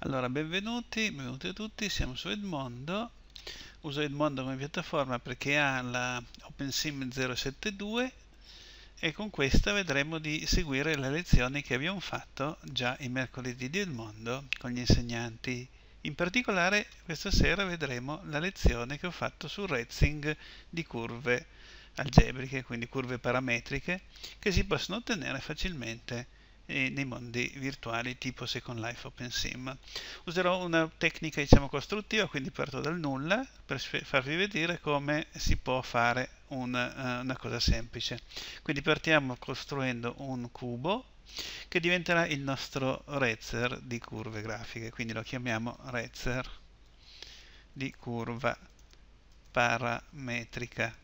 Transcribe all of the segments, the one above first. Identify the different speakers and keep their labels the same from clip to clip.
Speaker 1: Allora, benvenuti, benvenuti a tutti, siamo su Edmondo. Uso Edmondo come piattaforma perché ha la OpenSim 072 e con questa vedremo di seguire le lezioni che abbiamo fatto già i mercoledì di Edmondo con gli insegnanti in particolare questa sera vedremo la lezione che ho fatto sul rezzing di curve algebriche, quindi curve parametriche, che si possono ottenere facilmente eh, nei mondi virtuali tipo Second Life OpenSim. Userò una tecnica diciamo costruttiva, quindi parto dal nulla per farvi vedere come si può fare una, eh, una cosa semplice. Quindi partiamo costruendo un cubo che diventerà il nostro razzer di curve grafiche, quindi lo chiamiamo razzer di curva parametrica.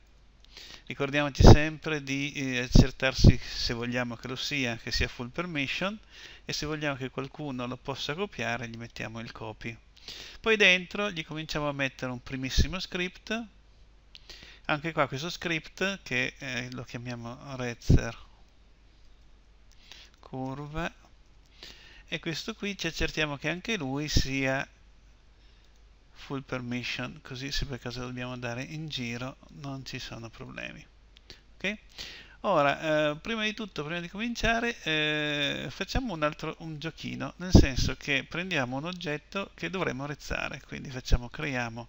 Speaker 1: Ricordiamoci sempre di eh, accertarsi se vogliamo che lo sia, che sia full permission e se vogliamo che qualcuno lo possa copiare gli mettiamo il copy. Poi dentro gli cominciamo a mettere un primissimo script, anche qua questo script che eh, lo chiamiamo razzer curva e questo qui ci accertiamo che anche lui sia full permission così se per caso dobbiamo andare in giro non ci sono problemi okay? ora eh, prima di tutto prima di cominciare eh, facciamo un altro un giochino nel senso che prendiamo un oggetto che dovremmo rezzare quindi facciamo creiamo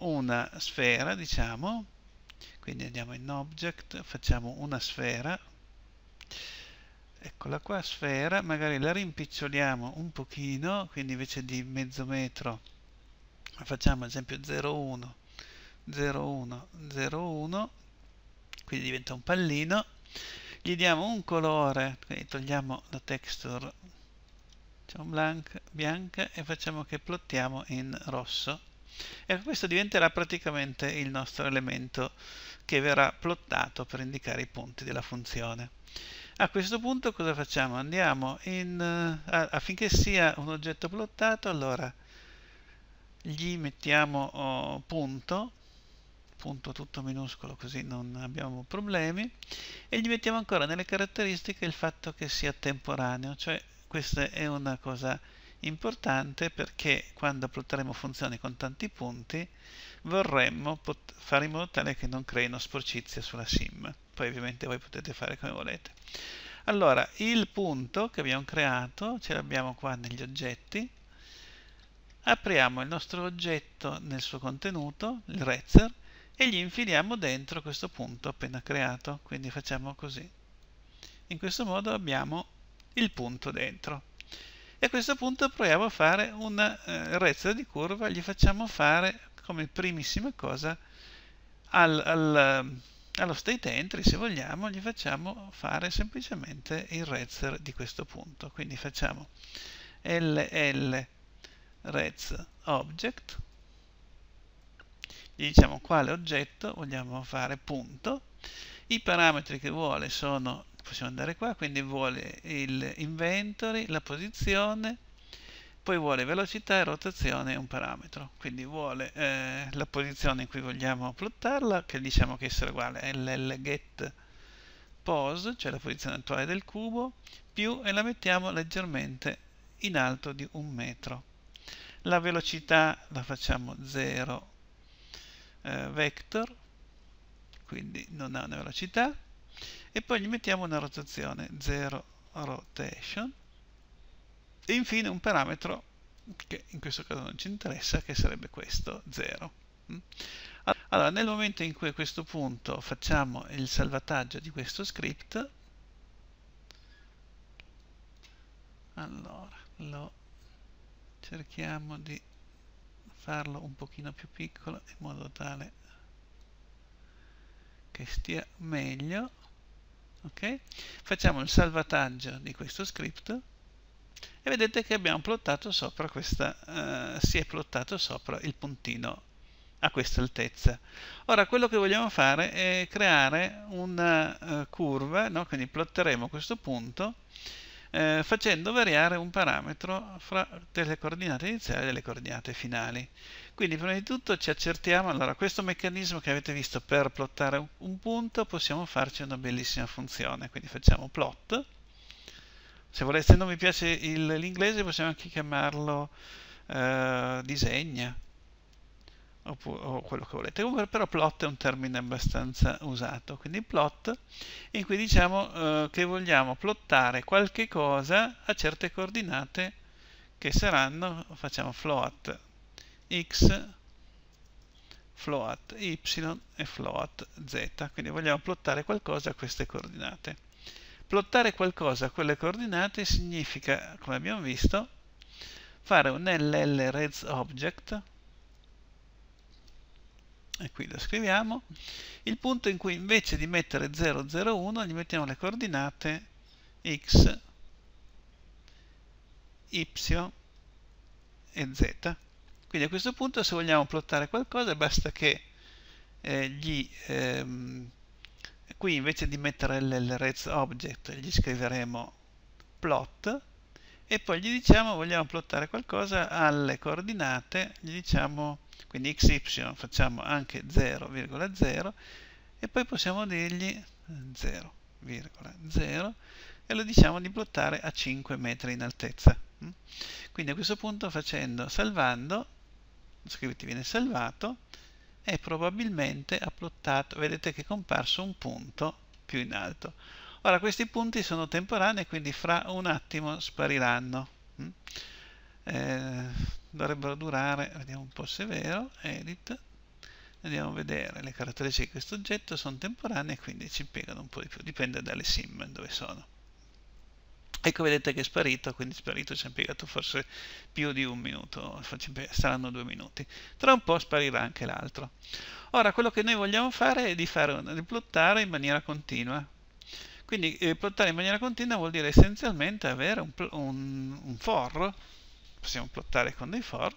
Speaker 1: una sfera diciamo quindi andiamo in object facciamo una sfera eccola qua sfera magari la rimpiccioliamo un pochino quindi invece di mezzo metro facciamo ad esempio 0,1 0,1 0,1 quindi diventa un pallino gli diamo un colore quindi togliamo la texture facciamo blank, bianca e facciamo che plottiamo in rosso e ecco, questo diventerà praticamente il nostro elemento che verrà plottato per indicare i punti della funzione a questo punto cosa facciamo? Andiamo in, uh, affinché sia un oggetto plottato, allora gli mettiamo oh, punto, punto tutto minuscolo così non abbiamo problemi, e gli mettiamo ancora nelle caratteristiche il fatto che sia temporaneo, cioè questa è una cosa importante perché quando plotteremo funzioni con tanti punti vorremmo fare in modo tale che non creino sporcizia sulla sim. Poi ovviamente voi potete fare come volete. Allora, il punto che abbiamo creato ce l'abbiamo qua negli oggetti. Apriamo il nostro oggetto nel suo contenuto, il razzer, e gli infiliamo dentro questo punto appena creato. Quindi facciamo così. In questo modo abbiamo il punto dentro e a questo punto proviamo a fare un eh, di curva gli facciamo fare come primissima cosa al, al, eh, allo state entry, se vogliamo, gli facciamo fare semplicemente il rez di questo punto. Quindi facciamo ll rez object, gli diciamo quale oggetto vogliamo fare punto, i parametri che vuole sono, possiamo andare qua, quindi vuole l'inventory la posizione, poi vuole velocità e rotazione e un parametro quindi vuole eh, la posizione in cui vogliamo plottarla che diciamo che sarà uguale a llget cioè la posizione attuale del cubo più e la mettiamo leggermente in alto di un metro la velocità la facciamo 0 eh, vector quindi non ha una velocità e poi gli mettiamo una rotazione 0 rotation e infine un parametro che in questo caso non ci interessa che sarebbe questo 0 mm? allora nel momento in cui a questo punto facciamo il salvataggio di questo script allora lo cerchiamo di farlo un pochino più piccolo in modo tale che stia meglio ok facciamo il salvataggio di questo script e vedete che abbiamo plottato sopra questa, eh, si è plottato sopra il puntino a questa altezza. Ora quello che vogliamo fare è creare una eh, curva, no? quindi plotteremo questo punto eh, facendo variare un parametro fra delle coordinate iniziali e delle coordinate finali. Quindi prima di tutto ci accertiamo, allora questo meccanismo che avete visto per plottare un punto possiamo farci una bellissima funzione, quindi facciamo plot se volete, non mi piace il, l'inglese, possiamo anche chiamarlo eh, disegna oppure, o quello che volete. Comunque, però, plot è un termine abbastanza usato. Quindi, plot in cui diciamo eh, che vogliamo plottare qualche cosa a certe coordinate che saranno, facciamo float x float y e float z, quindi vogliamo plottare qualcosa a queste coordinate. Plottare qualcosa a quelle coordinate significa, come abbiamo visto, fare un LLReds object e qui lo scriviamo, il punto in cui invece di mettere 0, 0, 1 gli mettiamo le coordinate x, y e z. Quindi a questo punto se vogliamo plottare qualcosa basta che eh, gli ehm, qui invece di mettere il object gli scriveremo plot e poi gli diciamo vogliamo plottare qualcosa alle coordinate gli diciamo quindi xy facciamo anche 0,0 e poi possiamo dirgli 0,0 e lo diciamo di plottare a 5 metri in altezza mm? quindi a questo punto facendo salvando scrivetti viene salvato e probabilmente ha plottato, vedete che è comparso un punto più in alto. Ora questi punti sono temporanei quindi fra un attimo spariranno. Mm? Eh, dovrebbero durare, vediamo un po' se è vero, edit, andiamo a vedere, le caratteristiche di questo oggetto sono temporanee quindi ci impiegano un po' di più, dipende dalle sim dove sono. Ecco, vedete che è sparito, quindi sparito ci ha impiegato forse più di un minuto, saranno due minuti. Tra un po' sparirà anche l'altro. Ora, quello che noi vogliamo fare è di, fare, di plottare in maniera continua. Quindi eh, plottare in maniera continua vuol dire essenzialmente avere un, un, un for, possiamo plottare con dei for,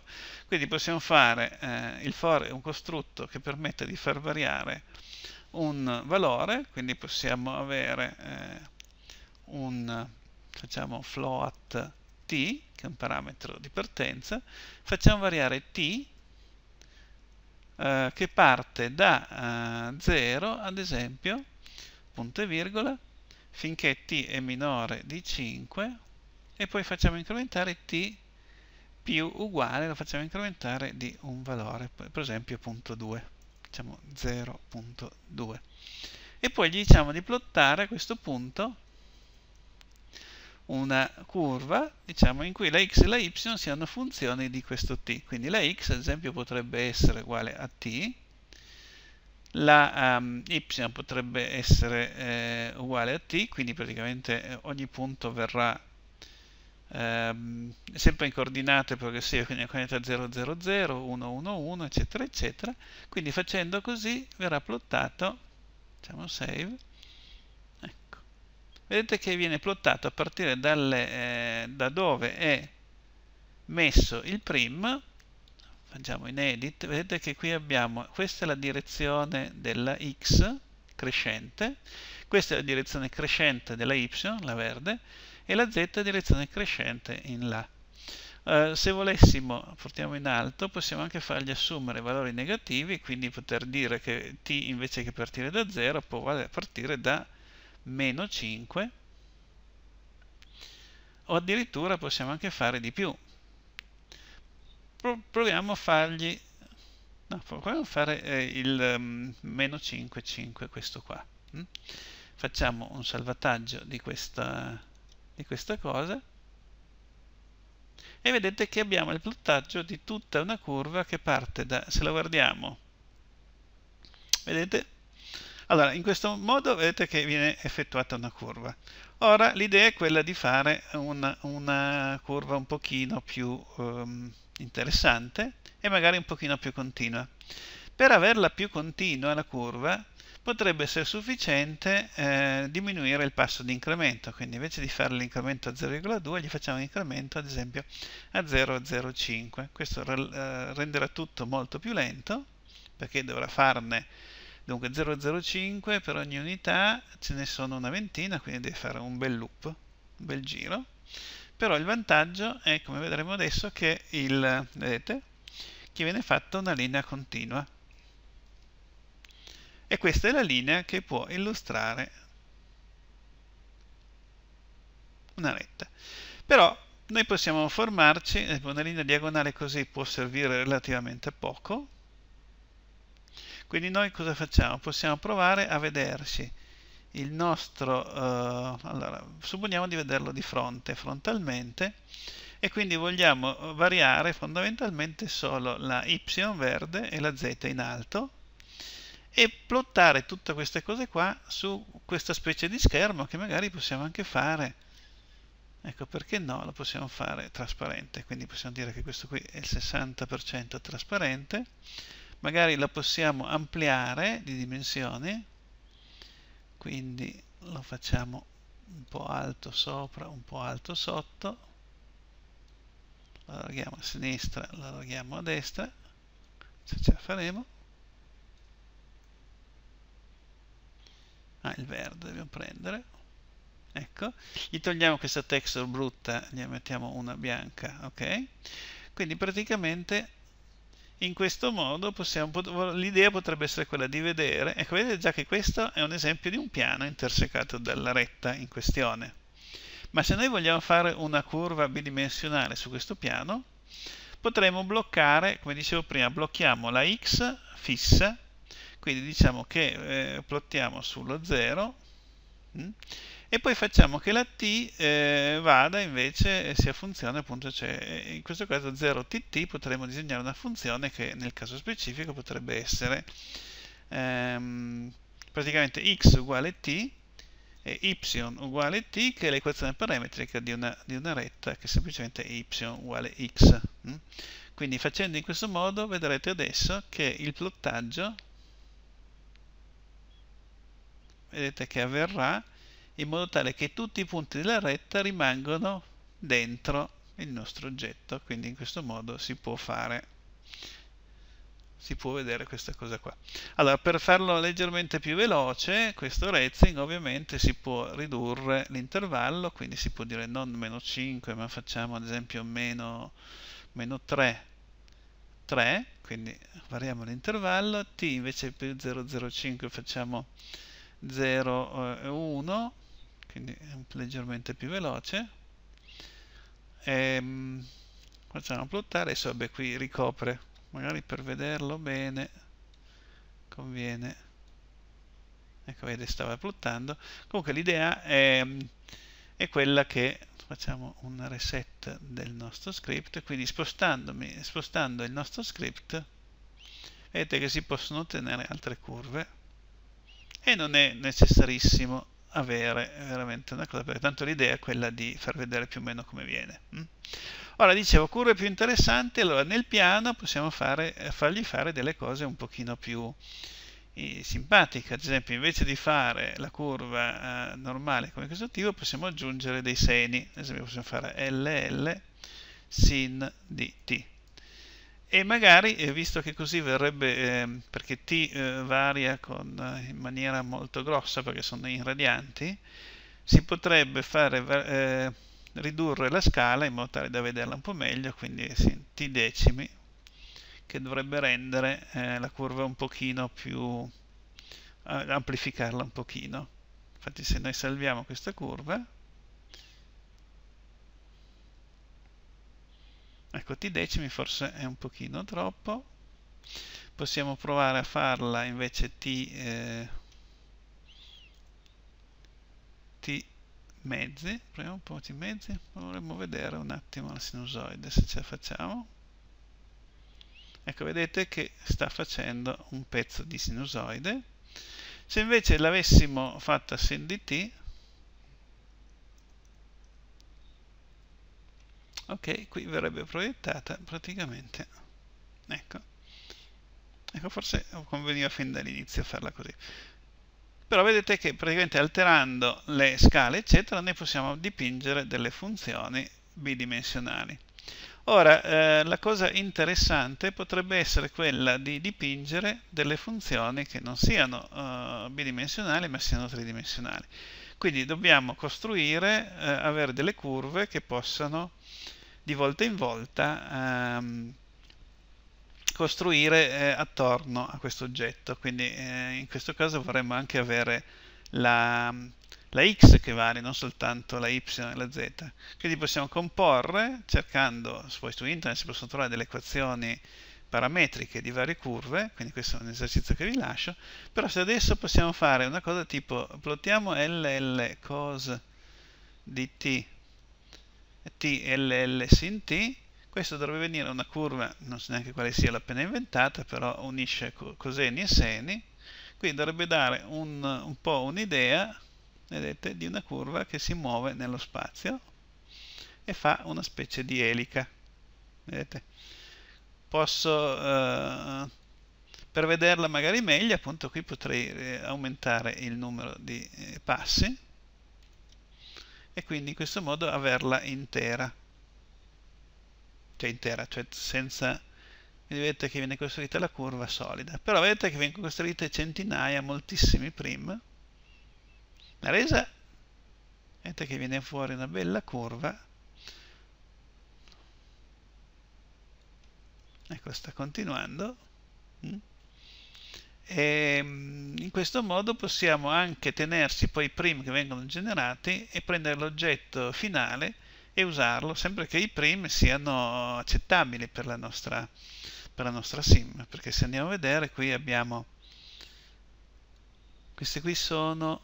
Speaker 1: quindi possiamo fare, eh, il for è un costrutto che permette di far variare un valore, quindi possiamo avere eh, un facciamo float t, che è un parametro di partenza, facciamo variare t eh, che parte da 0, eh, ad esempio, punto e virgola, finché t è minore di 5 e poi facciamo incrementare t più uguale, lo facciamo incrementare di un valore, per esempio 2, diciamo 0.2. E poi gli diciamo di plottare a questo punto una curva diciamo, in cui la x e la y siano funzioni di questo t. Quindi la x ad esempio potrebbe essere uguale a t, la um, y potrebbe essere eh, uguale a t, quindi praticamente eh, ogni punto verrà ehm, sempre in coordinate progressive, quindi a coordinata 0, 0, 0, 1, 1, 1, eccetera, eccetera. Quindi facendo così verrà plottato, diciamo save, vedete che viene plottato a partire dalle, eh, da dove è messo il prim facciamo in edit vedete che qui abbiamo questa è la direzione della x crescente questa è la direzione crescente della y la verde e la z è la direzione crescente in là eh, se volessimo, portiamo in alto, possiamo anche fargli assumere valori negativi, quindi poter dire che t invece che partire da 0 può partire da meno 5 o addirittura possiamo anche fare di più. Pro proviamo a fargli no, proviamo a fare eh, il um, meno 5, 5, questo qua. Mm? Facciamo un salvataggio di questa, di questa cosa e vedete che abbiamo il plottaggio di tutta una curva che parte da, se la guardiamo, vedete allora, in questo modo vedete che viene effettuata una curva. Ora, l'idea è quella di fare una, una curva un pochino più um, interessante e magari un pochino più continua. Per averla più continua la curva, potrebbe essere sufficiente eh, diminuire il passo di incremento, quindi invece di fare l'incremento a 0,2 gli facciamo un incremento ad esempio a 0,05. Questo eh, renderà tutto molto più lento perché dovrà farne Dunque 0,05 per ogni unità, ce ne sono una ventina, quindi devi fare un bel loop, un bel giro. Però il vantaggio è, come vedremo adesso, che, il, vedete, che viene fatta una linea continua. E questa è la linea che può illustrare una retta. Però noi possiamo formarci, una linea diagonale così può servire relativamente poco, quindi noi cosa facciamo? Possiamo provare a vederci il nostro... Eh, allora, supponiamo di vederlo di fronte, frontalmente, e quindi vogliamo variare fondamentalmente solo la y verde e la z in alto e plottare tutte queste cose qua su questa specie di schermo che magari possiamo anche fare ecco perché no lo possiamo fare trasparente quindi possiamo dire che questo qui è il 60% trasparente magari la possiamo ampliare di dimensioni quindi lo facciamo un po' alto sopra un po' alto sotto lo allarghiamo a sinistra lo allarghiamo a destra se ce la faremo ah il verde dobbiamo prendere ecco gli togliamo questa texture brutta gli mettiamo una bianca ok quindi praticamente in questo modo l'idea potrebbe essere quella di vedere, ecco vedete già che questo è un esempio di un piano intersecato dalla retta in questione, ma se noi vogliamo fare una curva bidimensionale su questo piano, potremmo bloccare, come dicevo prima, blocchiamo la x fissa, quindi diciamo che eh, plottiamo sullo 0, e poi facciamo che la t eh, vada invece sia funzione appunto cioè, eh, in questo caso 0tt potremmo disegnare una funzione che nel caso specifico potrebbe essere ehm, praticamente x uguale t e y uguale t che è l'equazione parametrica di una, di una, retta che semplicemente è y uguale x mm? quindi facendo in questo modo vedrete adesso che il plottaggio vedete che avverrà in modo tale che tutti i punti della retta rimangono dentro il nostro oggetto quindi in questo modo si può fare si può vedere questa cosa qua allora per farlo leggermente più veloce questo razzing ovviamente si può ridurre l'intervallo quindi si può dire non meno 5 ma facciamo ad esempio meno, meno 3 3 quindi variamo l'intervallo t invece più 0,05 facciamo 0,1 quindi è leggermente più veloce e, ehm, facciamo plottare adesso vabbè qui ricopre magari per vederlo bene conviene ecco vede stava plottando comunque l'idea è, è quella che facciamo un reset del nostro script quindi spostandomi spostando il nostro script vedete che si possono ottenere altre curve e non è necessarissimo avere veramente una cosa, perché tanto l'idea è quella di far vedere più o meno come viene. Mm? Ora dicevo, curve più interessanti, allora nel piano possiamo fare, eh, fargli fare delle cose un pochino più eh, simpatiche, ad esempio invece di fare la curva eh, normale come questo costruttivo possiamo aggiungere dei seni, ad esempio possiamo fare LL sin di T e magari, eh, visto che così verrebbe, eh, perché t eh, varia con, eh, in maniera molto grossa perché sono in radianti, si potrebbe fare, eh, ridurre la scala in modo tale da vederla un po' meglio, quindi sì, t decimi, che dovrebbe rendere eh, la curva un pochino più, amplificarla un pochino. Infatti se noi salviamo questa curva, ecco t decimi forse è un pochino troppo possiamo provare a farla invece t, eh, t mezzi proviamo un po' t mezzi vorremmo vedere un attimo la sinusoide se ce la facciamo ecco vedete che sta facendo un pezzo di sinusoide se invece l'avessimo fatta sin di t ok qui verrebbe proiettata praticamente ecco ecco forse conveniva fin dall'inizio farla così però vedete che praticamente alterando le scale eccetera noi possiamo dipingere delle funzioni bidimensionali ora eh, la cosa interessante potrebbe essere quella di dipingere delle funzioni che non siano eh, bidimensionali ma siano tridimensionali quindi dobbiamo costruire eh, avere delle curve che possano di volta in volta ehm, costruire eh, attorno a questo oggetto quindi eh, in questo caso vorremmo anche avere la, la x che vale non soltanto la y e la z quindi possiamo comporre cercando poi su internet si possono trovare delle equazioni parametriche di varie curve quindi questo è un esercizio che vi lascio però se adesso possiamo fare una cosa tipo plottiamo ll cos di t T, questo dovrebbe venire una curva, non so neanche quale sia, l'ho appena inventata, però unisce coseni e seni, quindi dovrebbe dare un, un po' un'idea, vedete, di una curva che si muove nello spazio e fa una specie di elica, vedete. Posso, eh, per vederla magari meglio, appunto qui potrei eh, aumentare il numero di eh, passi, e quindi in questo modo averla intera cioè intera, cioè senza vedete che viene costruita la curva solida però vedete che vengono costruite centinaia moltissimi prim la resa vedete che viene fuori una bella curva ecco sta continuando mm. E ehm, in questo modo possiamo anche tenersi poi i prim che vengono generati e prendere l'oggetto finale e usarlo sempre che i prim siano accettabili per la nostra, per la nostra sim perché se andiamo a vedere qui abbiamo questi qui sono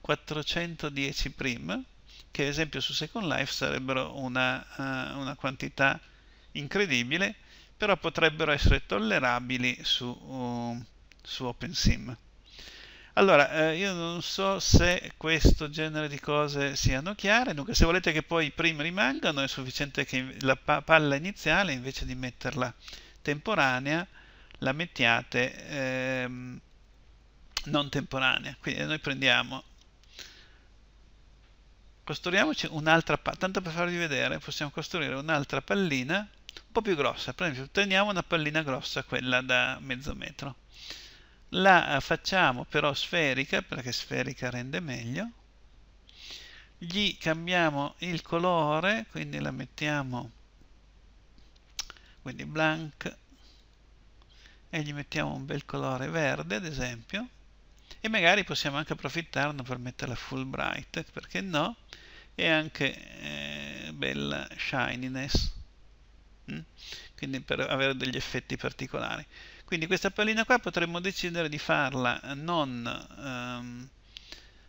Speaker 1: 410 prim che ad esempio su Second Life sarebbero una, eh, una quantità incredibile però potrebbero essere tollerabili su uh, su OpenSim. Allora, eh, io non so se questo genere di cose siano chiare, dunque se volete che poi i primi rimangano è sufficiente che la pa palla iniziale, invece di metterla temporanea, la mettiate ehm, non temporanea. Quindi noi prendiamo, costruiamoci un'altra palla, tanto per farvi vedere, possiamo costruire un'altra pallina un po' più grossa, per esempio otteniamo una pallina grossa, quella da mezzo metro la eh, facciamo però sferica perché sferica rende meglio gli cambiamo il colore quindi la mettiamo quindi blank e gli mettiamo un bel colore verde ad esempio e magari possiamo anche approfittarne per metterla full bright perché no e anche eh, bella shininess mm? quindi per avere degli effetti particolari quindi questa pallina qua potremmo decidere di farla eh, non um,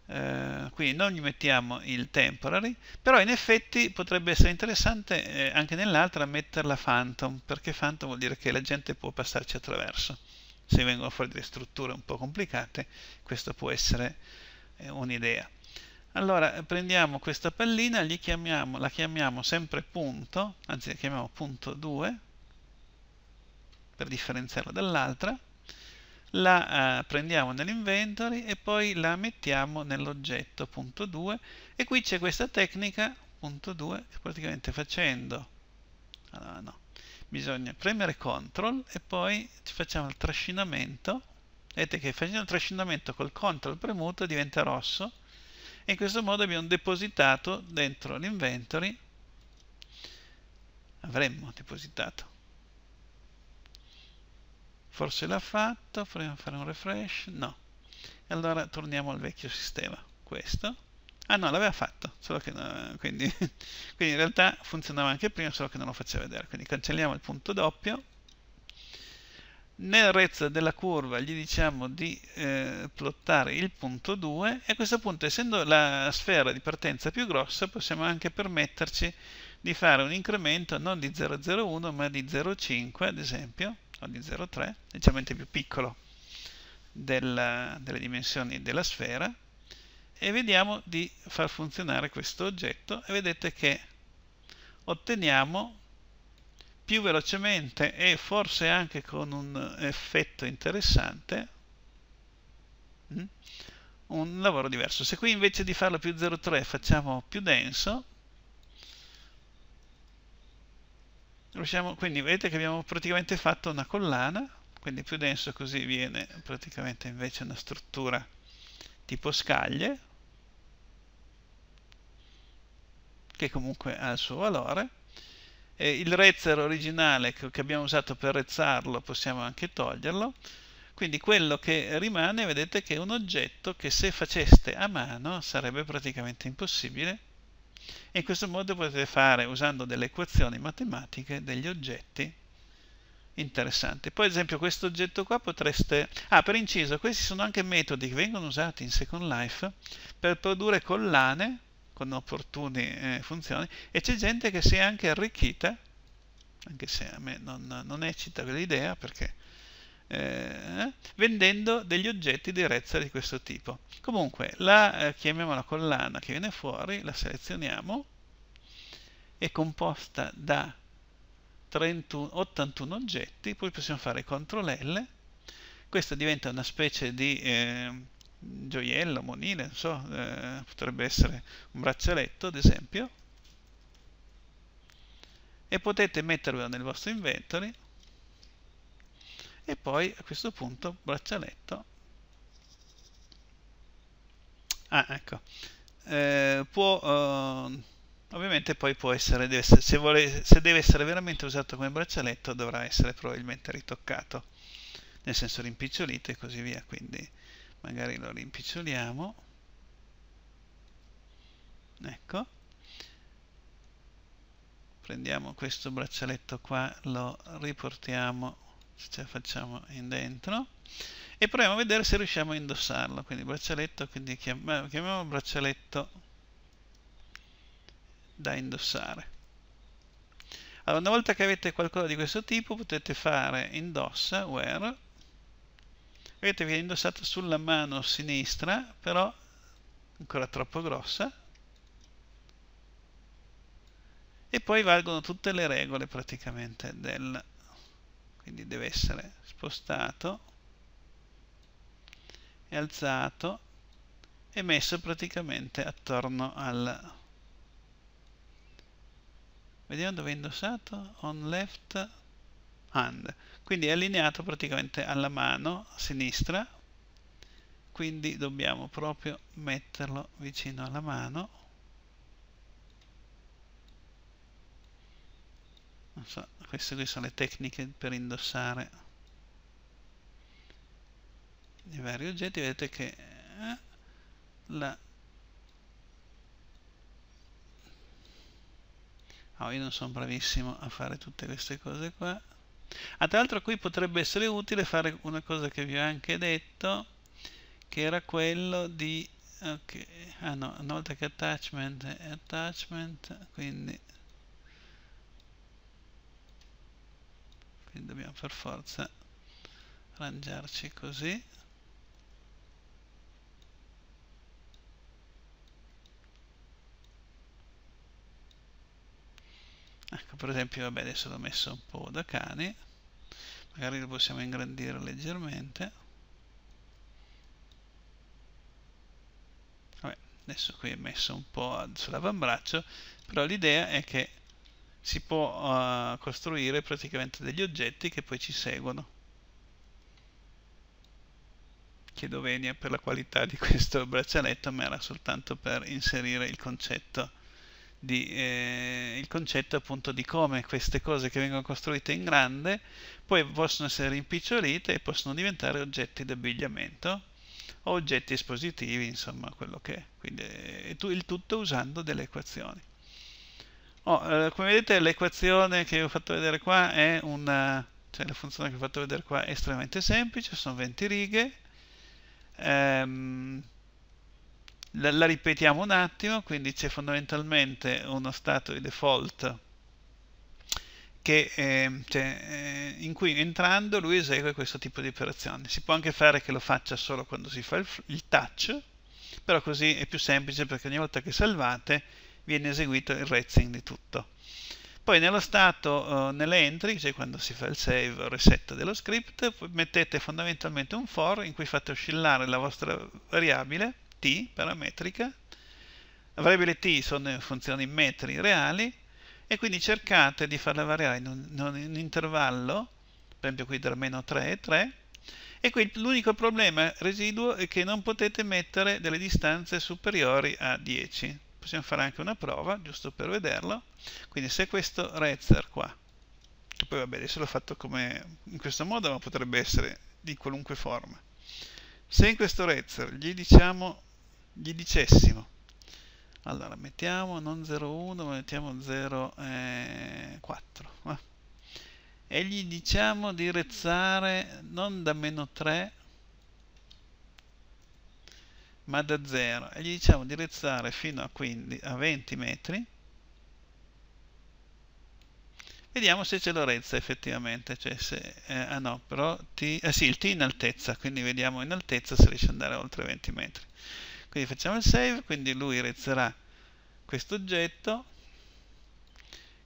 Speaker 1: eh, quindi non gli mettiamo il temporary però in effetti potrebbe essere interessante eh, anche nell'altra metterla phantom perché phantom vuol dire che la gente può passarci attraverso se vengono fuori delle strutture un po' complicate questo può essere eh, un'idea allora prendiamo questa pallina chiamiamo, la chiamiamo sempre punto anzi la chiamiamo punto 2 per differenziarla dall'altra, la eh, prendiamo nell'inventory e poi la mettiamo nell'oggetto punto 2 e qui c'è questa tecnica punto 2 praticamente facendo allora no, bisogna premere CTRL e poi ci facciamo il trascinamento vedete che facendo il trascinamento col CTRL premuto diventa rosso e in questo modo abbiamo depositato dentro l'inventory avremmo depositato forse l'ha fatto proviamo a fare un refresh no allora torniamo al vecchio sistema questo ah no l'aveva fatto solo che no, quindi, quindi in realtà funzionava anche prima solo che non lo faceva vedere quindi cancelliamo il punto doppio nel rezzo della curva gli diciamo di eh, plottare il punto 2 e a questo punto essendo la sfera di partenza più grossa possiamo anche permetterci di fare un incremento non di 0,01 ma di 0,5 ad esempio o di 0,3, leggermente più piccolo del, delle dimensioni della sfera, e vediamo di far funzionare questo oggetto e vedete che otteniamo più velocemente e forse anche con un effetto interessante mm, un lavoro diverso. Se qui invece di farlo più 0,3 facciamo più denso, Riusciamo, quindi vedete che abbiamo praticamente fatto una collana, quindi più denso così viene praticamente invece una struttura tipo scaglie, che comunque ha il suo valore. E il rezzer originale che, abbiamo usato per rezzarlo possiamo anche toglierlo. Quindi quello che rimane, vedete che è un oggetto che se faceste a mano sarebbe praticamente impossibile e in questo modo potete fare usando delle equazioni matematiche degli oggetti interessanti. Poi ad esempio questo oggetto qua potreste... Ah, per inciso, questi sono anche metodi che vengono usati in Second Life per produrre collane con opportune eh, funzioni e c'è gente che si è anche arricchita, anche se a me non, non eccita quell'idea perché eh, vendendo degli oggetti di rezza di questo tipo. Comunque, la eh, chiamiamo la collana che viene fuori, la selezioniamo, è composta da 31, 81 oggetti, poi possiamo fare CTRL L, questa diventa una specie di eh, gioiello, monile, non so, eh, potrebbe essere un braccialetto ad esempio, e potete metterlo nel vostro inventory e poi a questo punto braccialetto ah ecco eh, può eh, ovviamente poi può essere, deve essere se, vuole, se deve essere veramente usato come braccialetto dovrà essere probabilmente ritoccato nel senso rimpicciolito e così via quindi magari lo rimpiccioliamo ecco prendiamo questo braccialetto qua lo riportiamo ce cioè, la facciamo in dentro e proviamo a vedere se riusciamo a indossarlo quindi braccialetto quindi chiamiamo, chiamiamo braccialetto da indossare allora una volta che avete qualcosa di questo tipo potete fare indossa wear vedete viene indossata sulla mano sinistra però ancora troppo grossa e poi valgono tutte le regole praticamente del quindi deve essere spostato e alzato e messo praticamente attorno al vediamo dove è indossato on left hand quindi è allineato praticamente alla mano sinistra quindi dobbiamo proprio metterlo vicino alla mano so, queste qui sono le tecniche per indossare i vari oggetti vedete che eh, la oh, io non sono bravissimo a fare tutte queste cose qua ah, tra l'altro qui potrebbe essere utile fare una cosa che vi ho anche detto che era quello di ok ah no una volta che attachment è attachment quindi dobbiamo per forza arrangiarci così ecco per esempio vabbè adesso l'ho messo un po' da cani magari lo possiamo ingrandire leggermente vabbè adesso qui è messo un po' sull'avambraccio però l'idea è che si può uh, costruire praticamente degli oggetti che poi ci seguono. Chiedo venia per la qualità di questo braccialetto, ma era soltanto per inserire il concetto, di, eh, il concetto appunto di come queste cose che vengono costruite in grande poi possono essere rimpicciolite e possono diventare oggetti d'abbigliamento o oggetti espositivi, insomma quello che è. Quindi, eh, il tutto usando delle equazioni. Oh, eh, come vedete l'equazione che ho fatto vedere qua è una... cioè la funzione che ho fatto vedere qua è estremamente semplice, sono 20 righe. Ehm, la, la ripetiamo un attimo, quindi c'è fondamentalmente uno stato di default che, eh, cioè, eh, in cui entrando lui esegue questo tipo di operazioni. Si può anche fare che lo faccia solo quando si fa il, il touch, però così è più semplice perché ogni volta che salvate viene eseguito il rezzing di tutto. Poi nello stato, eh, nelle entry, cioè quando si fa il save o reset dello script, mettete fondamentalmente un for in cui fate oscillare la vostra variabile t parametrica. La variabile t sono funzioni in metri reali e quindi cercate di farla variare in un, in un intervallo, per esempio qui da meno 3 e 3, e qui l'unico problema residuo è che non potete mettere delle distanze superiori a 10 possiamo fare anche una prova, giusto per vederlo, quindi se questo Rezzer qua, che poi vabbè adesso l'ho fatto come in questo modo, ma potrebbe essere di qualunque forma, se in questo Rezzer gli diciamo, gli dicessimo, allora mettiamo non 0,1 ma mettiamo 0,4, eh, e gli diciamo di rezzare non da meno 3 ma da 0 e gli diciamo di rezzare fino a, 15, a 20 metri vediamo se ce lo rezza effettivamente cioè se, eh, ah no, però t, eh sì, il t in altezza quindi vediamo in altezza se riesce ad andare oltre 20 metri quindi facciamo il save quindi lui rezzerà questo oggetto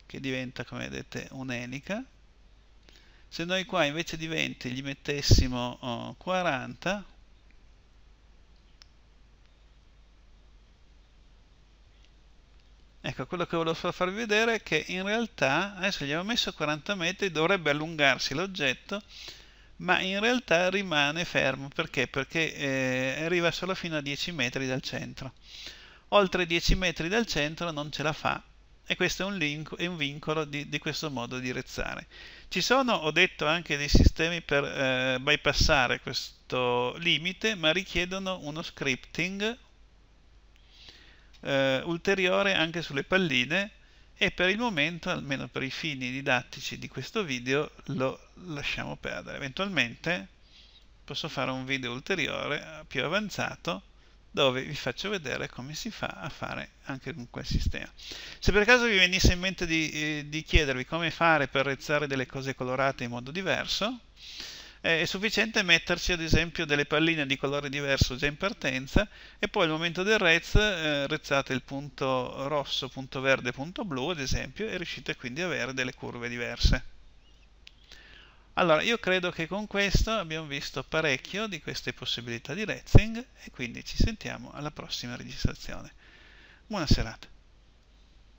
Speaker 1: che diventa come vedete un'elica se noi qua invece di 20 gli mettessimo oh, 40 Ecco, quello che volevo farvi vedere è che in realtà, adesso gli abbiamo messo 40 metri, dovrebbe allungarsi l'oggetto, ma in realtà rimane fermo, perché? Perché eh, arriva solo fino a 10 metri dal centro. Oltre 10 metri dal centro non ce la fa, e questo è un, link, è un vincolo di, di, questo modo di rezzare. Ci sono, ho detto, anche dei sistemi per eh, bypassare questo limite, ma richiedono uno scripting, eh, ulteriore anche sulle palline e per il momento, almeno per i fini didattici di questo video, lo lasciamo perdere. Eventualmente posso fare un video ulteriore più avanzato dove vi faccio vedere come si fa a fare anche con quel sistema. Se per caso vi venisse in mente di, eh, di chiedervi come fare per rezzare delle cose colorate in modo diverso, eh, è sufficiente metterci ad esempio delle palline di colore diverso già in partenza e poi al momento del rez eh, rezzate il punto rosso, punto verde, punto blu ad esempio e riuscite quindi ad avere delle curve diverse. Allora io credo che con questo abbiamo visto parecchio di queste possibilità di rezzing e quindi ci sentiamo alla prossima registrazione. Buona serata.